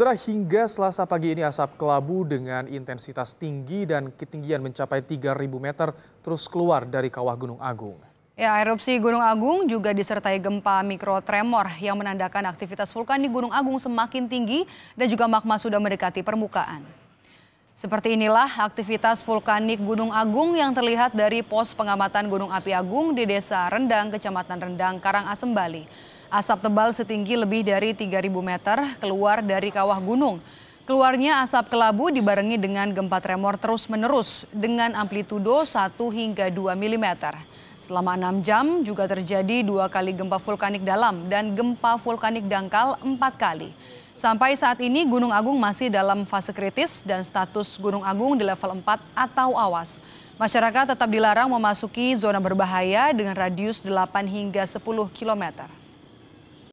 Setelah hingga selasa pagi ini asap kelabu dengan intensitas tinggi dan ketinggian mencapai 3.000 meter terus keluar dari kawah Gunung Agung. Ya, erupsi Gunung Agung juga disertai gempa mikro tremor yang menandakan aktivitas vulkan di Gunung Agung semakin tinggi dan juga magma sudah mendekati permukaan. Seperti inilah aktivitas vulkanik Gunung Agung yang terlihat dari pos pengamatan Gunung Api Agung di Desa Rendang, Kecamatan Rendang, Karangasem, Bali. Asap tebal setinggi lebih dari 3.000 meter keluar dari kawah gunung. Keluarnya asap kelabu dibarengi dengan gempa tremor terus-menerus dengan amplitudo 1 hingga 2 mm. Selama 6 jam juga terjadi dua kali gempa vulkanik dalam dan gempa vulkanik dangkal empat kali. Sampai saat ini Gunung Agung masih dalam fase kritis dan status Gunung Agung di level 4 atau awas. Masyarakat tetap dilarang memasuki zona berbahaya dengan radius 8 hingga 10 kilometer.